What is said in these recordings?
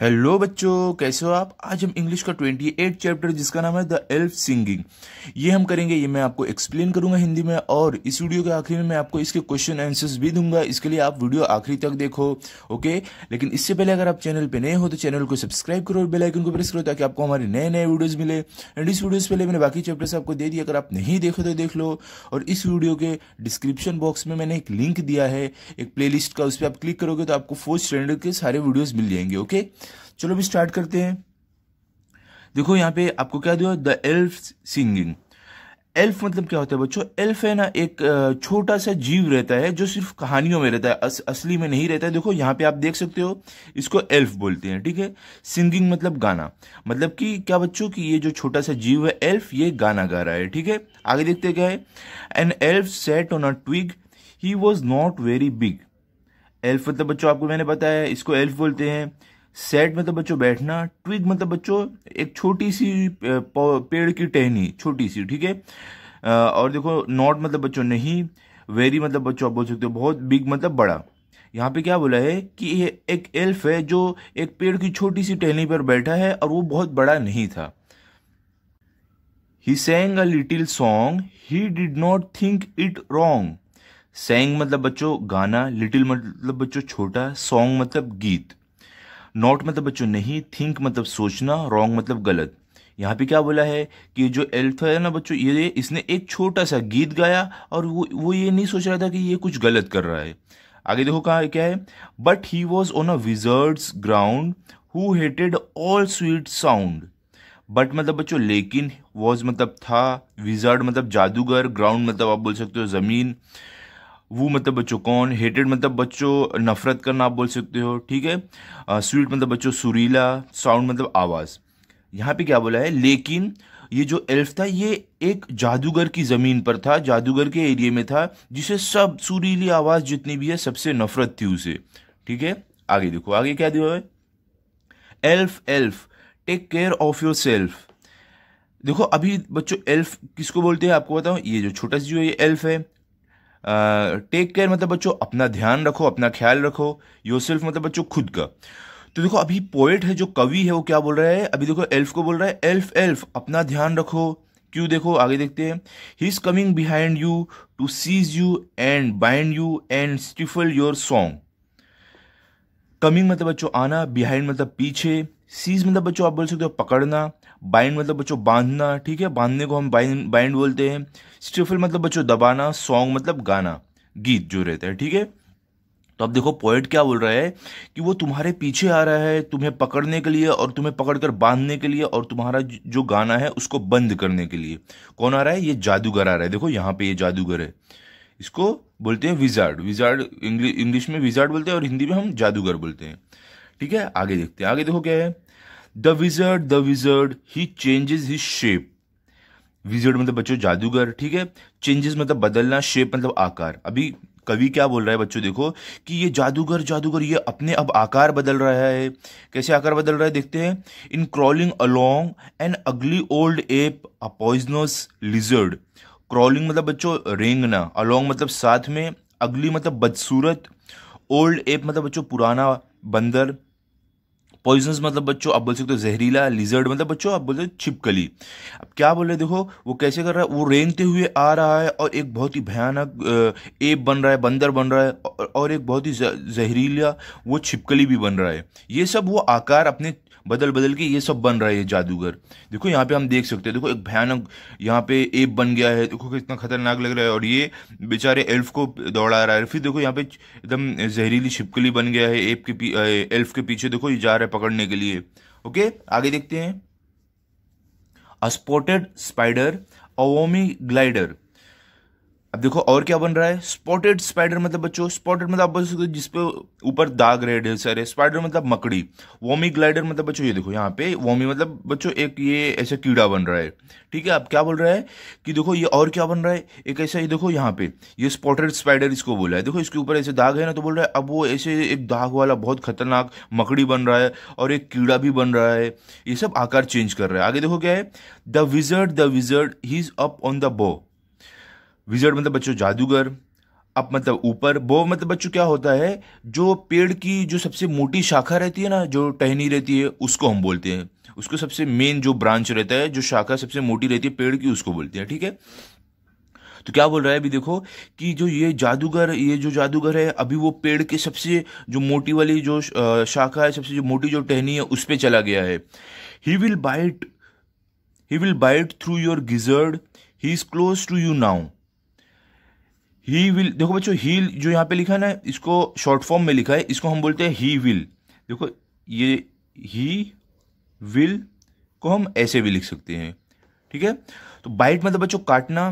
hello बच्चों कैसे हो आप आज हम इंग्लिश का ट्वेंटी एट चैप्टर जिसका नाम है द एल्फ सिंगिंग ये हम करेंगे ये मैं आपको एक्सप्लेन करूंगा हिंदी में और इस वीडियो के आखिरी में मैं आपको इसके क्वेश्चन आंसर्स भी दूंगा इसके लिए आप वीडियो आखिरी तक देखो ओके लेकिन इससे पहले अगर आप चैनल पर नए हो तो चैनल को सब्सक्राइब करो और बेलाइकन को प्रेस करो ताकि आपको हमारे नए नए वीडियोज मिले एंड इस वीडियो से पहले मैंने बाकी चैप्टर्स आपको दे दिया अगर आप नहीं देखो तो देख लो और इस वीडियो के डिस्क्रिप्शन बॉक्स में मैंने एक लिंक दिया है एक प्लेलिस्ट का उस पर आप क्लिक करोगे तो आपको फोर्थ स्टैंडर्ड के सारे वीडियोज मिल जाएंगे ओके चलो अभी स्टार्ट करते हैं देखो यहाँ पे आपको क्या दिया द एल्फ सिंगिंग एल्फ मतलब क्या होता है बच्चों एल्फ है ना एक छोटा सा जीव रहता है जो सिर्फ कहानियों में रहता है अस, असली में नहीं रहता है देखो यहाँ पे आप देख सकते हो इसको एल्फ बोलते हैं ठीक है सिंगिंग मतलब गाना मतलब कि क्या बच्चों कि ये जो छोटा सा जीव है एल्फ ये गाना गा रहा है ठीक है आगे देखते क्या है an elf sat on a twig he was not very big elf मतलब बच्चों आपको मैंने बताया इसको एल्फ बोलते हैं सेट मतलब बच्चों बैठना ट्विग मतलब बच्चों एक छोटी सी पेड़ की टहनी छोटी सी ठीक है और देखो नॉट मतलब बच्चों नहीं वेरी मतलब बच्चों आप बोल सकते हो बहुत बिग मतलब बड़ा यहाँ पे क्या बोला है कि ये एक एल्फ है जो एक पेड़ की छोटी सी टहनी पर बैठा है और वो बहुत बड़ा नहीं था he sang a little song he did not think it wrong sang मतलब बच्चों गाना लिटिल मतलब बच्चों छोटा सॉन्ग मतलब गीत नॉट मतलब बच्चों नहीं थिंक मतलब सोचना रॉन्ग मतलब गलत यहाँ पे क्या बोला है कि जो एल्फ है ना बच्चों ये इसने एक छोटा सा गीत गाया और वो वो ये नहीं सोच रहा था कि ये कुछ गलत कर रहा है आगे देखो कहा क्या है but he was on a wizard's ground who hated all sweet sound but मतलब बच्चों लेकिन वॉज मतलब था विजर्ड मतलब जादूगर ग्राउंड मतलब आप बोल सकते हो ज़मीन वो मतलब बच्चों कौन हेटेड मतलब बच्चों नफरत करना आप बोल सकते हो ठीक है स्वीट मतलब बच्चों सुरीला साउंड मतलब आवाज़ यहाँ पे क्या बोला है लेकिन ये जो एल्फ था ये एक जादूगर की ज़मीन पर था जादूगर के एरिए में था जिसे सब सुरीली आवाज़ जितनी भी है सबसे नफरत थी उसे ठीक है आगे देखो आगे क्या दिया है elf elf take care of yourself देखो अभी बच्चों एल्फ किसको बोलते हैं आपको बताऊँ ये जो छोटा सी जो ये एल्फ है टेक केयर मतलब बच्चों अपना ध्यान रखो अपना ख्याल रखो योर सेल्फ मतलब बच्चों खुद का तो देखो अभी पोएट है जो कवि है वो क्या बोल रहा है अभी देखो एल्फ को बोल रहा है एल्फ एल्फ अपना ध्यान रखो क्यों देखो आगे देखते हैं he is coming behind you to seize you and bind you and stifle your song coming मतलब बच्चों आना बिहाइंड मतलब पीछे सीज मतलब बच्चों आप बोल सकते हो पकड़ना बाइंड मतलब बच्चों बांधना ठीक है बांधने को हम बाइंड बाइंड बोलते हैं स्ट्रिफल मतलब बच्चों दबाना सॉन्ग मतलब गाना गीत जो रहता है ठीक है तो अब देखो पोइट क्या बोल रहा है कि वो तुम्हारे पीछे आ रहा है तुम्हें पकड़ने के लिए और तुम्हें पकड़कर बांधने के लिए और तुम्हारा जो गाना है उसको बंद करने के लिए कौन आ रहा है ये जादूगर आ रहा है देखो यहाँ पे ये जादूगर है इसको बोलते हैं विजार्ड विजार्ड इंग्लिश में विजार्ड बोलते हैं और हिंदी में हम जादूगर बोलते हैं ठीक है आगे देखते हैं आगे देखो क्या है the wizard the wizard he changes his shape wizard मतलब बच्चों जादूगर ठीक है चेंजेस मतलब बदलना शेप मतलब आकार अभी कवि क्या बोल रहा है बच्चों देखो कि ये जादूगर जादूगर ये अपने अब आकार बदल रहा है कैसे आकार बदल रहा है देखते हैं in crawling along an ugly old ape a poisonous lizard crawling मतलब बच्चों रेंगना अलोंग मतलब साथ में अगली मतलब बदसूरत ओल्ड एप मतलब बच्चों पुराना बंदर पॉइजनस मतलब बच्चों आप बोल सकते हो जहरीला लिजर्ड मतलब बच्चों आप बोलते हो छिपकली अब क्या बोल रहे देखो वो कैसे कर रहा है वो रेंगते हुए आ रहा है और एक बहुत ही भयानक एप बन रहा है बंदर बन रहा है और एक बहुत ही जहरीला वो छिपकली भी बन रहा है ये सब वो आकार अपने बदल बदल के ये सब बन रहा है ये जादूगर देखो यहाँ पे हम देख सकते हैं देखो एक भयानक यहाँ पे एप बन गया है देखो कितना खतरनाक लग रहा है और ये बेचारे एल्फ को दौड़ा रहा है फिर देखो यहाँ पे एकदम जहरीली छिपकली बन गया है एप के एल्फ के पीछे देखो ये जा रहा है पकड़ने के लिए ओके आगे देखते हैं अस्पॉटेड स्पाइडर अवोमी ग्लाइडर अब देखो और क्या बन रहा है स्पॉटेड स्पाइडर मतलब बच्चों स्पॉटेड मतलब आप बोल सकते जिसपे ऊपर दाग रहे ढेर सारे स्पाइडर मतलब मकड़ी वॉमी ग्लाइडर मतलब बच्चों ये देखो यहाँ पे वॉमी मतलब बच्चों एक ये ऐसा कीड़ा बन रहा है ठीक है अब क्या बोल रहा है कि देखो ये और क्या बन रहा है एक ऐसा ये देखो यहाँ पे ये स्पॉटेड स्पाइडर इसको बोला है देखो इसके ऊपर ऐसे दाग है ना तो बोल रहा है अब वो ऐसे एक दाग वाला बहुत खतरनाक मकड़ी बन रहा है और एक कीड़ा भी बन रहा है ये सब आकार चेंज कर रहा है आगे देखो क्या है the wizard the wizard he is up on the bough wizard मतलब बच्चों जादूगर अप मतलब ऊपर बो मतलब बच्चों क्या होता है जो पेड़ की जो सबसे मोटी शाखा रहती है ना जो टहनी रहती है उसको हम बोलते हैं उसको सबसे मेन जो ब्रांच रहता है जो शाखा सबसे मोटी रहती है पेड़ की उसको बोलते हैं ठीक है तो क्या बोल रहा है अभी देखो कि जो ये जादूगर ये जो जादूगर है अभी वो पेड़ के सबसे जो मोटी वाली जो शाखा है सबसे जो मोटी जो टहनी है उस पर चला गया है he will bite he will bite through your gizzard he is close to you now he will देखो बच्चों ही जो यहाँ पे लिखा है ना इसको शॉर्ट फॉर्म में लिखा है इसको हम बोलते हैं ही विल देखो ये ही विल को हम ऐसे भी लिख सकते हैं ठीक है तो बाइट मतलब बच्चों काटना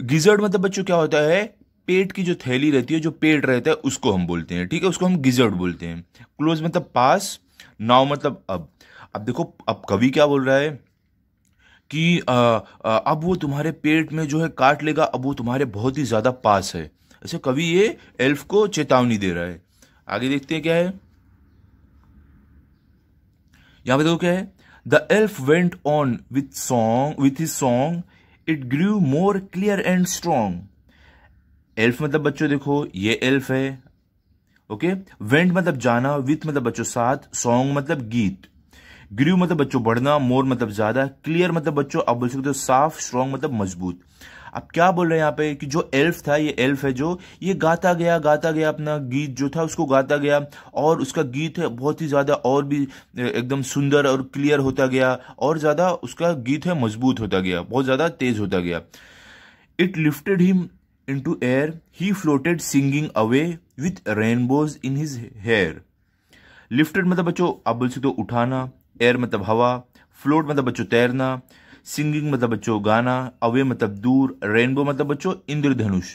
गिजर्ड मतलब बच्चों क्या होता है पेट की जो थैली रहती है जो पेट रहता है उसको हम बोलते हैं ठीक है उसको हम गिजर्ड बोलते हैं क्लोज मतलब पास नाव मतलब अब अब देखो अब कवि क्या बोल रहा है कि आ, आ, अब वो तुम्हारे पेट में जो है काट लेगा अब वो तुम्हारे बहुत ही ज़्यादा पास है ऐसे अच्छा, कवि ये एल्फ को चेतावनी दे रहा है आगे देखते हैं क्या है यहां पे देखो क्या है the elf went on with song with his song it grew more clear and strong elf मतलब बच्चों देखो ये एल्फ है ओके वेंट मतलब जाना विथ मतलब बच्चों साथ सॉन्ग मतलब गीत ग्रीव मतलब बच्चों बढ़ना मोर मतलब ज्यादा क्लियर मतलब बच्चों आप बोल सकते हो साफ स्ट्रांग मतलब मजबूत अब क्या बोल रहे हैं यहाँ पे कि जो एल्फ था ये एल्फ है जो ये गाता गया गाता गया अपना गीत जो था उसको गाता गया और उसका गीत है बहुत ही ज्यादा और भी एकदम सुंदर और क्लियर होता गया और ज्यादा उसका गीत है मजबूत होता गया बहुत ज्यादा तेज होता गया it lifted him into air he floated singing away with rainbows in his hair lifted मतलब बच्चों आप बोल सकते हो उठाना एयर मतलब हवा फ्लोट मतलब बच्चों तैरना सिंगिंग मतलब बच्चों गाना अवे मतलब दूर रेनबो मतलब बच्चों इंद्रधनुष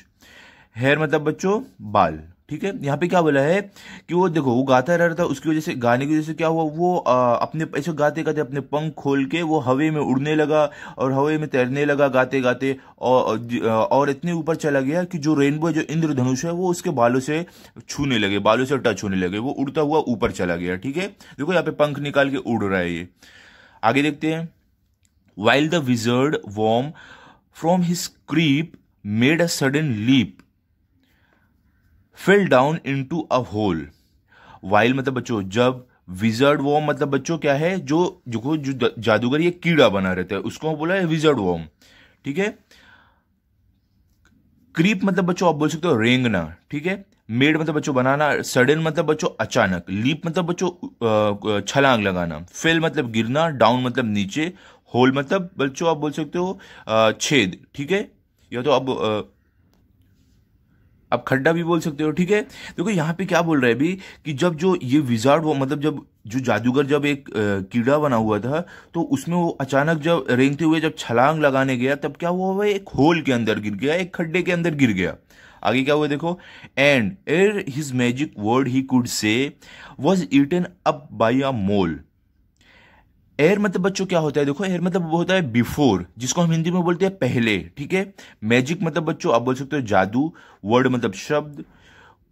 हेयर मतलब बच्चों बाल ठीक है यहाँ पे क्या बोला है कि वो देखो वो गाता रह रहा था उसकी वजह से गाने की वजह से क्या हुआ वो आ, अपने ऐसे गाते गाते अपने पंख खोल के वो हवे में उड़ने लगा और हवे में तैरने लगा गाते गाते और, और इतने ऊपर चला गया कि जो रेनबो जो इंद्रधनुष है वो उसके बालों से छूने लगे बालों से टच होने लगे वो उड़ता हुआ ऊपर चला गया ठीक है देखो यहाँ पे पंख निकाल के उड़ रहा है ये आगे देखते हैं while the wizard worm from his creep made a sudden leap fell down into a hole while मतलब बच्चों जब विजर्ड वॉम मतलब बच्चों क्या है जो जो जो जादूगर ये कीड़ा बना रहता है उसको बोला है विजर्ड वॉम ठीक है क्रीप मतलब बच्चों आप बोल सकते हो रेंगना ठीक है मेड मतलब बच्चों बनाना सडन मतलब बच्चों अचानक लीप मतलब बच्चों छलांग लगाना फेल मतलब गिरना डाउन मतलब नीचे होल मतलब बच्चों आप बोल सकते हो छेद ठीक है या तो अब आप खड्डा भी बोल सकते हो ठीक है देखो यहाँ पे क्या बोल रहे हैं अभी कि जब जो ये विजार्ड वो मतलब जब जो जादूगर जब एक कीड़ा बना हुआ था तो उसमें वो अचानक जब रेंगते हुए जब छलांग लगाने गया तब क्या हुआ हुआ एक होल के अंदर गिर गया एक खड्डे के अंदर गिर गया आगे क्या हुआ देखो and ere his magic word he could say was eaten up by a mole ere मतलब बच्चों क्या होता है देखो एयर मतलब वो होता है बिफोर जिसको हम हिंदी में बोलते हैं पहले ठीक है मैजिक मतलब बच्चों आप बोल सकते हो जादू वर्ड मतलब शब्द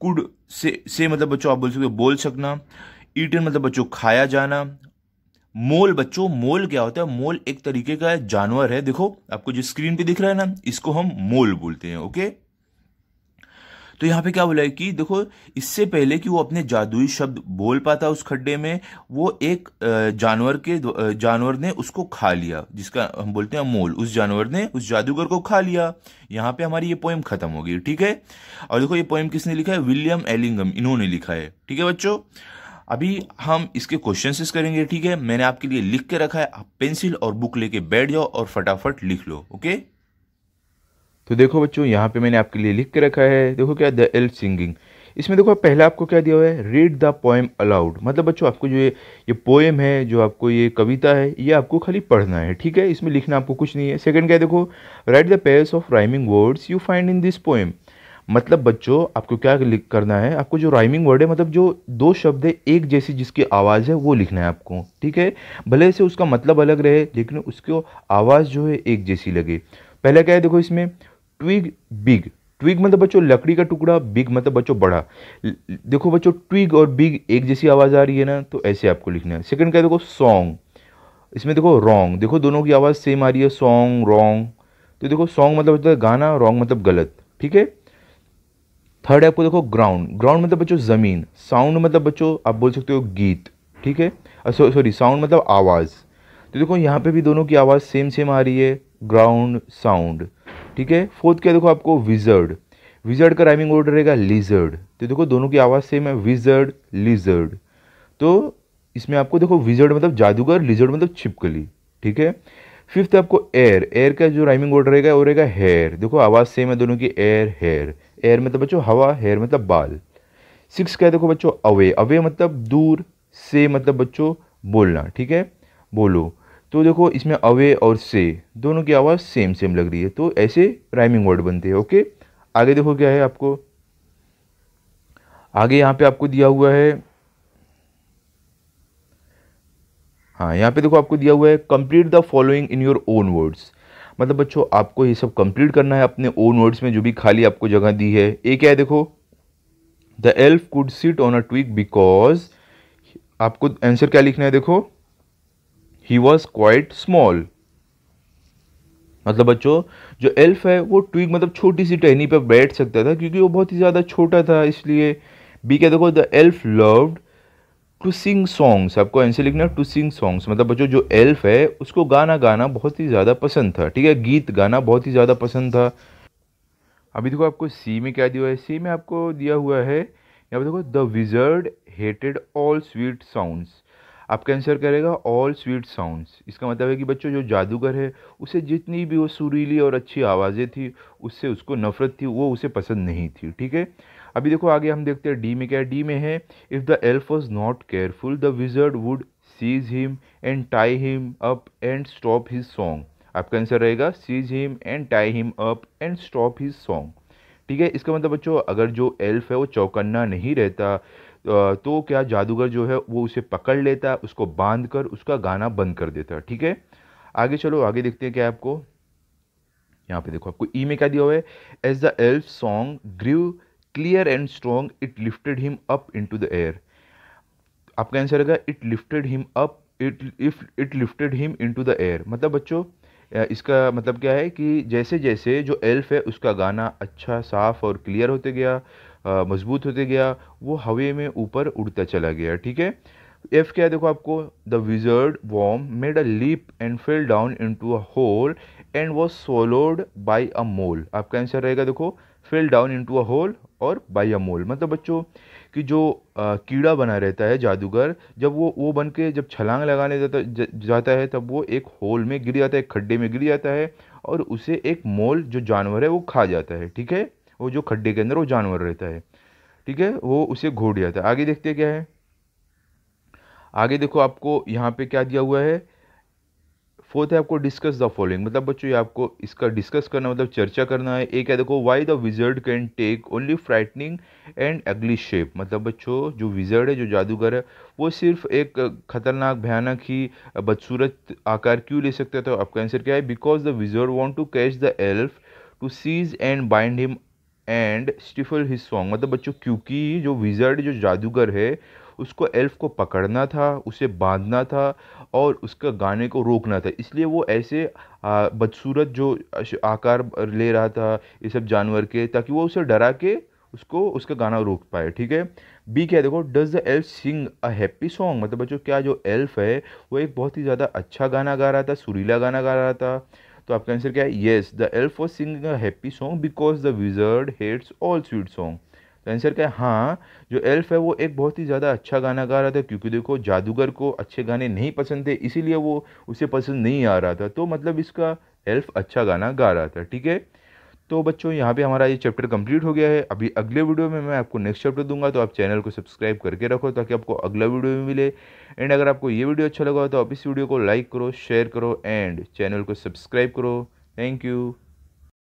कुड से से मतलब बच्चों आप बोल सकते हो बोल सकना ईटन मतलब बच्चों खाया जाना मोल बच्चों मोल क्या होता है मोल एक तरीके का जानवर है देखो आपको जो स्क्रीन पे दिख रहा है ना इसको हम मोल बोलते हैं ओके तो यहाँ पे क्या बोला है कि देखो इससे पहले कि वो अपने जादुई शब्द बोल पाता उस खड्डे में वो एक जानवर के जानवर ने उसको खा लिया जिसका हम बोलते हैं मोल उस जानवर ने उस जादूगर को खा लिया यहाँ पे हमारी ये पोएम खत्म हो गई ठीक है और देखो ये पोएम किसने लिखा है विलियम एलिंगम इन्होंने लिखा है ठीक है बच्चों अभी हम इसके क्वेश्चन करेंगे ठीक है मैंने आपके लिए लिख के रखा है आप पेंसिल और बुक लेके बैठ जाओ और फटाफट लिख लो ओके तो देखो बच्चों यहाँ पे मैंने आपके लिए लिख के रखा है देखो क्या द एल सिंगिंग इसमें देखो पहले आपको क्या दिया हुआ है रीड द पोएम अलाउड मतलब बच्चों आपको जो ये ये पोएम है जो आपको ये कविता है ये आपको खाली पढ़ना है ठीक है इसमें लिखना आपको कुछ नहीं है सेकंड क्या है देखो write the pairs of rhyming words you find in this poem मतलब बच्चों आपको क्या लिख करना है आपको जो राइमिंग वर्ड है मतलब जो दो शब्द है एक जैसी जिसकी आवाज़ है वो लिखना है आपको ठीक है भले से उसका मतलब अलग रहे लेकिन उसको आवाज़ जो है एक जैसी लगे पहला क्या है देखो इसमें ट्विग बिग ट्विग मतलब बच्चों लकड़ी का टुकड़ा बिग मतलब बच्चों बड़ा देखो बच्चों ट्विग और बिग एक जैसी आवाज़ आ रही है ना तो ऐसे आपको लिखना है सेकंड क्या देखो सॉन्ग इसमें देखो रॉन्ग देखो दोनों की आवाज़ सेम आ रही है सॉन्ग रॉन्ग तो देखो सॉन्ग मतलब बच्चों गाना रॉन्ग मतलब गलत ठीक है थर्ड आपको देखो ग्राउंड ग्राउंड मतलब बच्चों ज़मीन साउंड मतलब बच्चों आप बोल सकते हो गीत ठीक है सॉरी साउंड मतलब आवाज़ तो देखो यहाँ पे भी दोनों की आवाज़ सेम सेम आ रही है ग्राउंड साउंड ठीक है फोर्थ क्या देखो आपको विजर्ड विजर्ड का राइमिंग वर्ड रहेगा लिजर्ड तो देखो दोनों की आवाज़ सेम है विजर्ड लिजर्ड तो इसमें आपको देखो विजर्ड मतलब जादूगर लिजर्ड मतलब छिपकली ठीक है फिफ्थ आपको एयर एयर का जो राइमिंग वर्ड रहेगा वो रहेगा हेयर देखो आवाज़ सेम है दोनों की एयर हेयर एयर मतलब बच्चों हवा हेयर मतलब बाल सिक्स क्या देखो बच्चों अवे अवे मतलब दूर से मतलब बच्चों बोलना ठीक है बोलो तो देखो इसमें अवे और से दोनों की आवाज़ सेम सेम लग रही है तो ऐसे राइमिंग वर्ड बनते हैं ओके आगे देखो क्या है आपको आगे यहाँ पे आपको दिया हुआ है हाँ यहाँ पे देखो आपको दिया हुआ है complete the following in your own words मतलब बच्चों आपको ये सब कंप्लीट करना है अपने ओन वर्ड्स में जो भी खाली आपको जगह दी है ये क्या है देखो the elf could sit on a twig because आपको आंसर क्या लिखना है देखो ही वॉज क्वाइट स्मॉल मतलब बच्चों जो एल्फ है वो ट्विग मतलब छोटी सी टहनी पर बैठ सकता था क्योंकि वो बहुत ही ज़्यादा छोटा था इसलिए बी क्या देखो the elf loved to sing songs आपको आंसर लिखना टू सिंग सॉन्ग्स मतलब बच्चों जो एल्फ है उसको गाना गाना बहुत ही ज़्यादा पसंद था ठीक है गीत गाना बहुत ही ज़्यादा पसंद था अभी देखो आपको सी में क्या दिया हुआ है सी में आपको दिया हुआ है यहाँ पर देखो the wizard hated all sweet sounds आपका आंसर करेगा ऑल स्वीट साउंड्स इसका मतलब है कि बच्चों जो जादूगर है उसे जितनी भी वो सुरीली और अच्छी आवाज़ें थी उससे उसको नफ़रत थी वो उसे पसंद नहीं थी ठीक है अभी देखो आगे हम देखते हैं डी में क्या डी में है if the elf was not careful the wizard would seize him and tie him up and stop his song आपका आंसर रहेगा seize him and tie him up and stop his song ठीक है इसका मतलब बच्चों अगर जो एल्फ है वो चौकन्ना नहीं रहता तो क्या जादूगर जो है वो उसे पकड़ लेता है उसको बांध कर उसका गाना बंद कर देता है ठीक है आगे चलो आगे देखते हैं क्या आपको यहाँ पे देखो आपको ई में क्या दिया हुआ है as the elf song grew clear and strong it lifted him up into the air आपका आंसर रहेगा it lifted him up it if it lifted him into the air मतलब बच्चों इसका मतलब क्या है कि जैसे जैसे जो एल्फ है उसका गाना अच्छा साफ और क्लियर होते गया मजबूत होते गया वो हवे में ऊपर उड़ता चला गया ठीक है एफ क्या है देखो आपको the wizard worm made a leap and fell down into a hole and was swallowed by a mole आपका आंसर रहेगा देखो fell down into a hole और बाई अ मोल मतलब बच्चों कि जो आ, कीड़ा बना रहता है जादूगर जब वो वो बन के जब छलांग लगाने जाता ज, जाता है तब वो एक होल में गिर जाता है एक खड्डे में गिर जाता है और उसे एक मोल जो जानवर है वो खा जाता है ठीक है वो जो खड्डे के अंदर वो जानवर रहता है ठीक है वो उसे घोट जाता है आगे देखते क्या है आगे देखो आपको यहाँ पे क्या दिया हुआ है फोर्थ है आपको डिस्कस द फॉलोइंग मतलब बच्चों ये आपको इसका डिस्कस करना मतलब चर्चा करना है एक है देखो why the wizard can take only frightening and ugly shape मतलब बच्चों जो विजर्ड है जो जादूगर है वो सिर्फ एक खतरनाक भयानक ही बदसूरत आकार क्यों ले सकता हैं तो आपका आंसर क्या है because the wizard want to catch the elf to seize and bind him and stifle his song मतलब बच्चों क्योंकि जो विजर्ड जो जादूगर है उसको एल्फ को पकड़ना था उसे बांधना था और उसका गाने को रोकना था इसलिए वो ऐसे बदसूरत जो आकार ले रहा था ये सब जानवर के ताकि वो उसे डरा के उसको उसका गाना रोक पाए ठीक है बी क्या देखो does the elf sing a happy song मतलब बच्चों क्या जो एल्फ है वो एक बहुत ही ज़्यादा अच्छा गाना गा रहा था सुरीला गाना गा रहा था तो आपका आंसर क्या है yes the elf was singing a happy song because the wizard hates all sweet song तो आंसर क्या है हाँ जो एल्फ है वो एक बहुत ही ज़्यादा अच्छा गाना गा रहा था क्योंकि देखो जादूगर को अच्छे गाने नहीं पसंद थे इसीलिए वो उसे पसंद नहीं आ रहा था तो मतलब इसका एल्फ अच्छा गाना गा रहा था ठीक है तो बच्चों यहाँ पे हमारा ये चैप्टर कंप्लीट हो गया है अभी अगले वीडियो में मैं आपको नेक्स्ट चैप्टर दूंगा तो आप चैनल को सब्सक्राइब करके रखो ताकि आपको अगला वीडियो भी मिले एंड अगर आपको ये वीडियो अच्छा लगा हो तो आप इस वीडियो को लाइक करो शेयर करो एंड चैनल को सब्सक्राइब करो थैंक यू